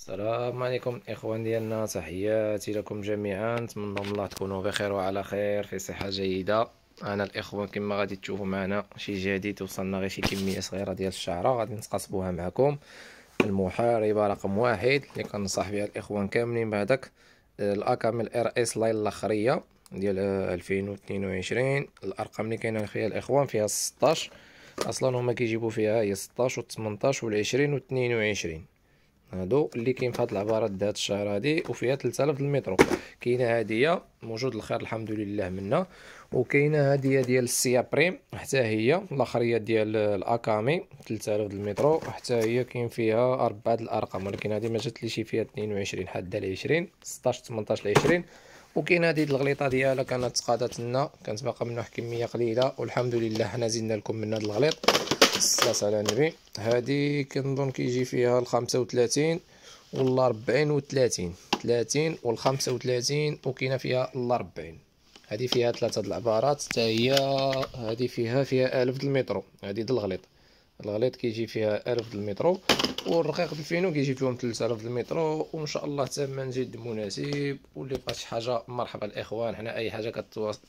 السلام عليكم الاخوان ديالنا تحياتي لكم جميعا نتمنى الله تكونوا بخير وعلى خير في صحه جيده انا الاخوان كما غادي تشوفوا معنا شي جديد وصلنا غير شي كميه صغيره ديال الشعره غادي نتقاصبوها معكم المحاربه رقم واحد اللي كنصح بها الاخوان كاملين بعدك آه، الاكامل ار اس لاين الاخريه ديال 2022 آه، الارقام اللي كاينه فيها الاخوان فيها 16 اصلا هما كيجيبوا فيها هي 16 و 18 و 20 و 22 هادو اللي كاين في هاد العبارات ذات الشهر هادي وفيها 3000 المترو كاينه هاديه موجود الخير الحمد لله منها وكاينه هاديه ديال السيا بريم حتى هي الاخريه ديال الاكامي 3000 المترو حتى هي كاين فيها اربعه الارقام ولكن هادي ما جاتليش فيها 22 حتى ل 20 16 18 ل 20 وكاين هذه الغليطه ديالها كانت تقادت لنا كانت باقا منها كميه قليله والحمد لله حنا زدنا لكم من هاد الغليط الصلاة على النبي هذه كنظن كيجي فيها وال 40 والأربعين 30 30 وال 35 وكاينة فيها 40 هذه فيها ثلاثة د العبارات حتى هي هذه فيها فيها 1000 د المترو هذه د الغليط الغليظ كيجي فيها 1000 المترو والرقيق الفينو كيجي فيهم 3000 المترو وان شاء الله ثمن جد مناسب واللي بقات شي حاجه مرحبا الاخوان حنا اي حاجه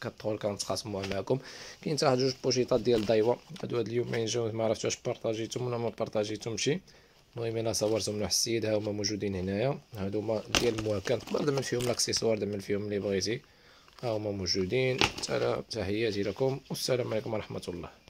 كتدخل كنتقاسموها معكم كاين حتى جوج بوشيطات ديال دايوا هادو هاد اليومين جاو ما عرفتش واش بارطاجيتهم ولا ما بارطاجيتهم المهم انا صورتهم لواحد السيد ها هما موجودين هنايا هادو هما ديال المواكن تقدر دمل فيهم لاكسيسوار دمن فيهم اللي بغيتي ها هما موجودين تحياتي لكم والسلام عليكم ورحمه الله